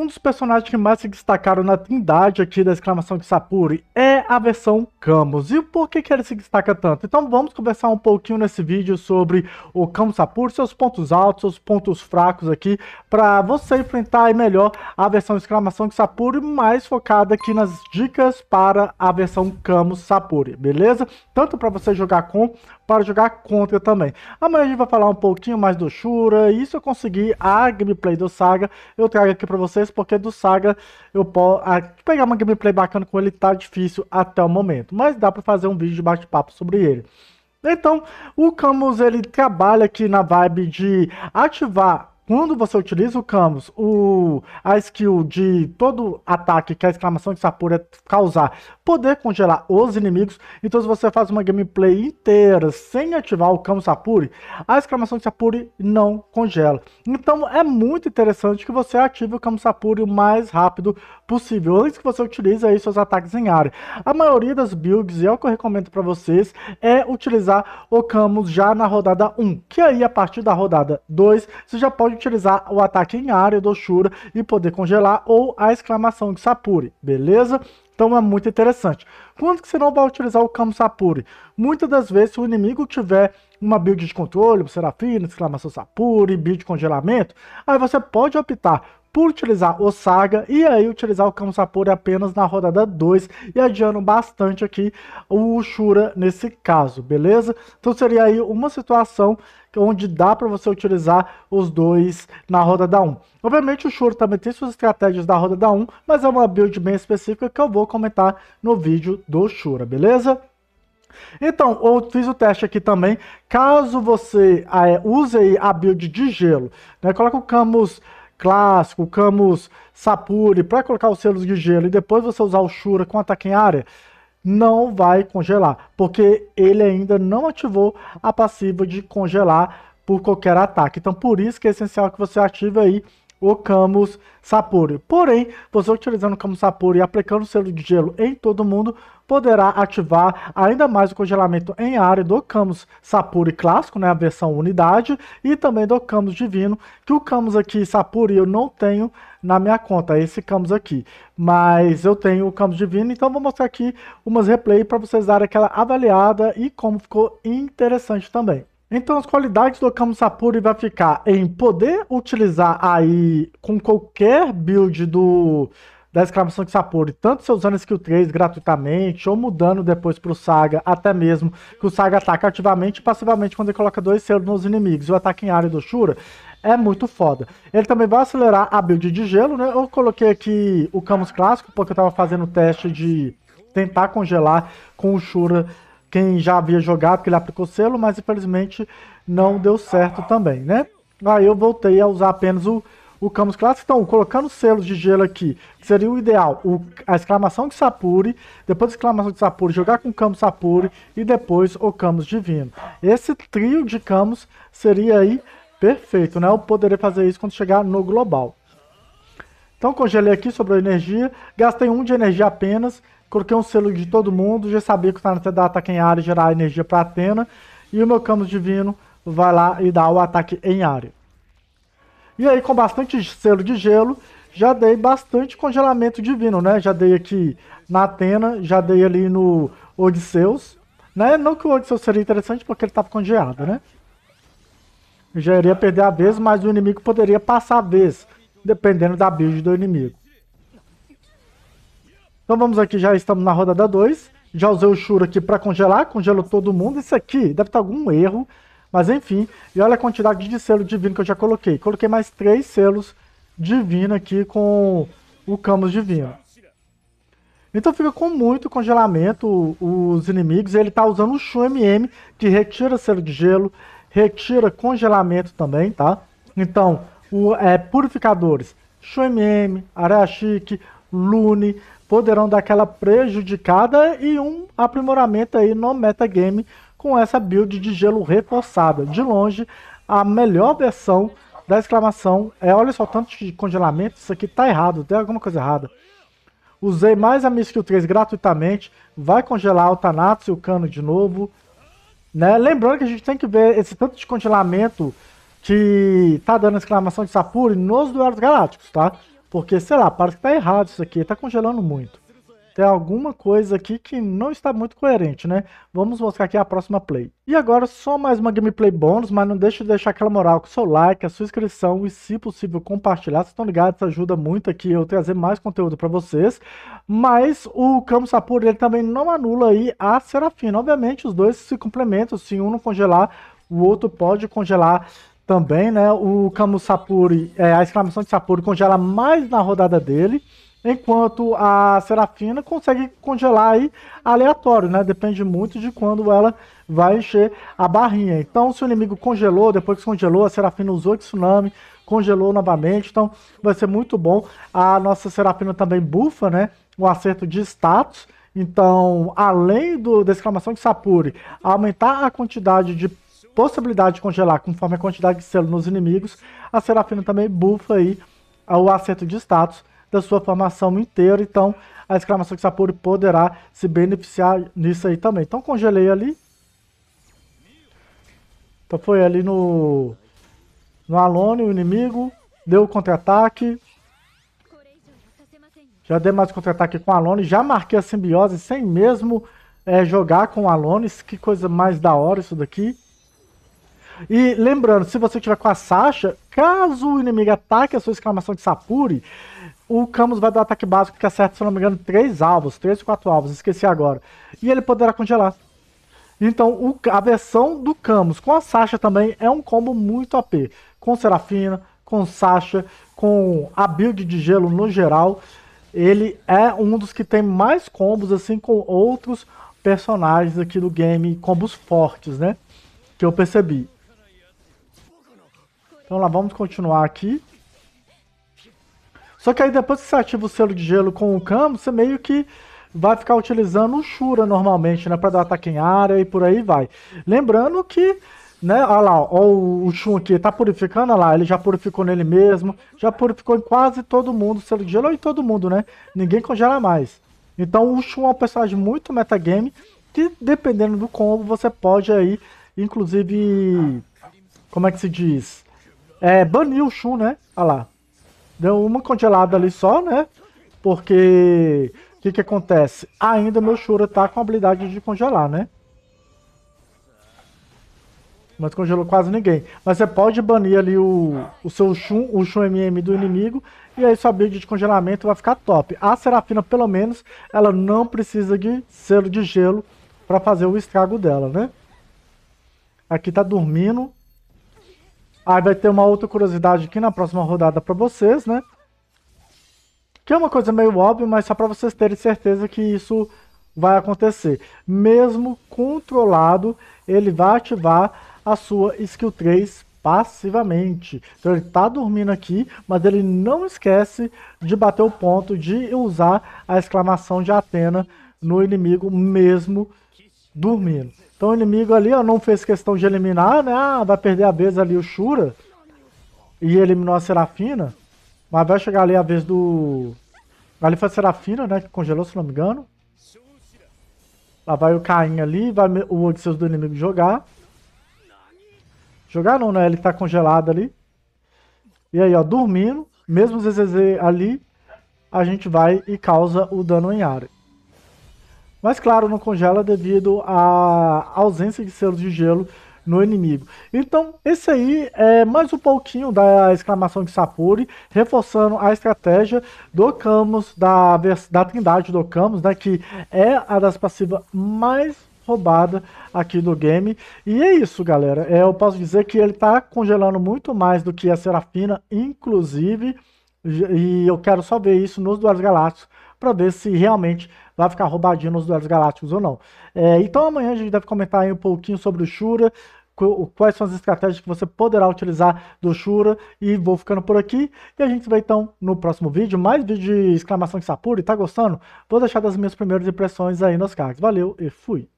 Um dos personagens que mais se destacaram na trindade aqui da exclamação de Sapuri é a versão Camus. E por que, que ele se destaca tanto? Então vamos conversar um pouquinho nesse vídeo sobre o Camus Apur, seus pontos altos, seus pontos fracos aqui, para você enfrentar melhor a versão exclamação de Sapuri, mais focada aqui nas dicas para a versão Camus Sapuri, beleza? Tanto para você jogar com, para jogar contra também. Amanhã a gente vai falar um pouquinho mais do Shura, e se eu conseguir a gameplay do Saga, eu trago aqui para vocês, porque do Saga eu posso... pegar uma gameplay bacana com ele tá difícil até o momento, mas dá para fazer um vídeo de bate-papo sobre ele. Então, o Camus ele trabalha aqui na vibe de ativar quando você utiliza o Camus, o, a skill de todo ataque que a exclamação de Sapura causar, poder congelar os inimigos, então se você faz uma gameplay inteira sem ativar o Camus Sapuri, a exclamação de Sapuri não congela. Então é muito interessante que você ative o Camus Sapuri o mais rápido possível, antes que você utilize aí seus ataques em área. A maioria das builds, e é o que eu recomendo para vocês, é utilizar o Camus já na rodada 1, que aí a partir da rodada 2, você já pode utilizar o ataque em área do Shura e poder congelar ou a exclamação de Sapuri, beleza? Então é muito interessante. Quando que você não vai utilizar o Kamo Sapuri? Muitas das vezes, se o inimigo tiver uma build de controle, um Serafina, exclamação Sapuri, build de congelamento, aí você pode optar por utilizar o Saga e aí utilizar o Sapori apenas na rodada 2 e adiando bastante aqui o Shura nesse caso, beleza? Então seria aí uma situação onde dá para você utilizar os dois na rodada 1. Obviamente o Shura também tem suas estratégias da rodada 1, mas é uma build bem específica que eu vou comentar no vídeo do Shura, beleza? Então, eu fiz o teste aqui também. Caso você é, use a build de gelo, né, coloca o Camus clássico, Camus Sapuri, para colocar os selos de gelo e depois você usar o Shura com ataque em área, não vai congelar, porque ele ainda não ativou a passiva de congelar por qualquer ataque. Então, por isso que é essencial que você ative aí o Camus Sapuri. Porém, você utilizando o Camus Sapuri e aplicando o selo de gelo em todo mundo, poderá ativar ainda mais o congelamento em área do Camus Sapuri clássico, né, a versão unidade, e também do Camus Divino, que o Camus aqui Sapuri eu não tenho na minha conta, é esse Camus aqui. Mas eu tenho o Camus Divino, então vou mostrar aqui umas replays para vocês darem aquela avaliada e como ficou interessante também. Então as qualidades do Sapuri vai ficar em poder utilizar aí com qualquer build do da exclamação de Sapuri tanto se usando skill 3 gratuitamente, ou mudando depois para o Saga, até mesmo que o Saga ataca ativamente e passivamente quando ele coloca dois selos nos inimigos. O ataque em área do Shura é muito foda. Ele também vai acelerar a build de gelo, né? Eu coloquei aqui o Camus Clássico, porque eu estava fazendo o teste de tentar congelar com o Shura quem já havia jogado, porque ele aplicou selo, mas infelizmente não deu certo também, né? Aí eu voltei a usar apenas o, o Camus Clássico. Então, colocando selos de gelo aqui, que seria o ideal, o, a exclamação de Sapuri, depois a exclamação de Sapuri, jogar com Camus Sapuri e depois o Camus Divino. Esse trio de Camus seria aí perfeito, né? Eu poderia fazer isso quando chegar no global. Então, congelei aqui sobre a energia, gastei um de energia apenas, coloquei é um selo de todo mundo, já sabia que o Tyranitar dá ataque em área e gerar energia para Atena, e o meu Camus Divino vai lá e dá o ataque em área. E aí, com bastante selo de gelo, já dei bastante congelamento divino, né? Já dei aqui na Atena, já dei ali no Odisseus, né? Não que o Odisseus seria interessante porque ele estava congelado, né? já iria perder a vez, mas o inimigo poderia passar a vez, dependendo da build do inimigo. Então vamos aqui, já estamos na rodada 2. Já usei o Shura aqui para congelar, congelo todo mundo. Isso aqui deve estar algum erro, mas enfim. E olha a quantidade de selo divino que eu já coloquei. Coloquei mais três selos divino aqui com o Camus divino. Então fica com muito congelamento os inimigos. Ele está usando o Shun MM, que retira selo de gelo, retira congelamento também, tá? Então, o, é, purificadores, Shun MM, Chique, Lune, poderão dar aquela prejudicada e um aprimoramento aí no metagame com essa build de gelo reforçada. De longe, a melhor versão da exclamação é olha só tanto de congelamento, isso aqui tá errado, tem alguma coisa errada. Usei mais a minha skill 3 gratuitamente, vai congelar o Thanatos e o Cano de novo. Né? Lembrando que a gente tem que ver esse tanto de congelamento que tá dando exclamação de Sapuri nos duelos galácticos, tá? Porque, sei lá, parece que tá errado isso aqui, tá congelando muito. Tem alguma coisa aqui que não está muito coerente, né? Vamos mostrar aqui a próxima play. E agora só mais uma gameplay bônus, mas não deixe de deixar aquela moral com seu like, a sua inscrição e, se possível, compartilhar. Vocês estão ligados, ajuda muito aqui eu trazer mais conteúdo para vocês. Mas o Kamo Sapur, ele também não anula aí a Serafina. Obviamente, os dois se complementam. Se um não congelar, o outro pode congelar também, né? O Kamusapuri, é, a exclamação de Sapuri congela mais na rodada dele, enquanto a Serafina consegue congelar aí aleatório, né? Depende muito de quando ela vai encher a barrinha. Então, se o inimigo congelou, depois que congelou, a Serafina usou o Tsunami, congelou novamente, então vai ser muito bom. A nossa Serafina também bufa, né? O acerto de status. Então, além do, da exclamação de Sapuri, aumentar a quantidade de possibilidade de congelar conforme a quantidade de selo nos inimigos, a Serafina também bufa aí o acerto de status da sua formação inteira, então a exclamação de Sapuri poderá se beneficiar nisso aí também. Então congelei ali. Então foi ali no, no Alone, o inimigo, deu o contra-ataque. Já dei mais contra-ataque com o Alone, já marquei a simbiose sem mesmo é, jogar com o Alone, que coisa mais da hora isso daqui. E lembrando, se você tiver com a Sasha, caso o inimigo ataque a sua exclamação de Sapuri, o Camus vai dar ataque básico que acerta, se não me engano, três alvos, três ou quatro alvos, esqueci agora. E ele poderá congelar. Então, o, a versão do Camus com a Sasha também é um combo muito AP. Com Serafina, com Sasha, com a build de gelo no geral. Ele é um dos que tem mais combos, assim, com outros personagens aqui do game, combos fortes, né? Que eu percebi. Então lá, vamos continuar aqui. Só que aí depois que você ativa o selo de gelo com o Camo, você meio que vai ficar utilizando o Shura normalmente, né? Pra dar ataque em área e por aí vai. Lembrando que, né? Olha lá, ó, o Shun aqui tá purificando, olha lá, ele já purificou nele mesmo, já purificou em quase todo mundo, selo de gelo em todo mundo, né? Ninguém congela mais. Então o Shun é um personagem muito metagame, que dependendo do combo, você pode aí, inclusive, como é que se diz? é, baniu o Shun, né? Olha lá. Deu uma congelada ali só, né? Porque o que, que acontece? Ainda meu Shura tá com a habilidade de congelar, né? Mas congelou quase ninguém. Mas você pode banir ali o, o seu Shun, o Shun MM do inimigo. E aí sua build de congelamento vai ficar top. A Serafina, pelo menos, ela não precisa de selo de gelo para fazer o estrago dela, né? Aqui tá dormindo. Aí vai ter uma outra curiosidade aqui na próxima rodada para vocês, né? Que é uma coisa meio óbvia, mas só para vocês terem certeza que isso vai acontecer. Mesmo controlado, ele vai ativar a sua skill 3 passivamente. Então ele tá dormindo aqui, mas ele não esquece de bater o ponto de usar a exclamação de Atena no inimigo mesmo dormindo. Então o inimigo ali ó, não fez questão de eliminar, né? Ah, vai perder a vez ali o Shura. E eliminou a Serafina. Mas vai chegar ali a vez do... Ali foi a Serafina, né? Que congelou, se não me engano. Lá vai o Caim ali, vai o Odisseus do inimigo jogar. Jogar não, né? Ele tá congelado ali. E aí, ó, dormindo. Mesmo ZZZ ali, a gente vai e causa o dano em área. Mas claro, não congela devido à ausência de selos de gelo no inimigo. Então, esse aí é mais um pouquinho da exclamação de Sapuri, reforçando a estratégia do Camus, da, da trindade do Camus, né, que é a das passivas mais roubada aqui do game. E é isso, galera. É, eu posso dizer que ele está congelando muito mais do que a Serafina, inclusive, e eu quero só ver isso nos Duelos Galácticos, para ver se realmente vai ficar roubadinho nos duelos galácticos ou não. É, então amanhã a gente deve comentar aí um pouquinho sobre o Shura, quais são as estratégias que você poderá utilizar do Shura. E vou ficando por aqui. E a gente vai então no próximo vídeo. Mais vídeo de exclamação de Sapuri. Tá gostando? Vou deixar das minhas primeiras impressões aí nos cards. Valeu e fui!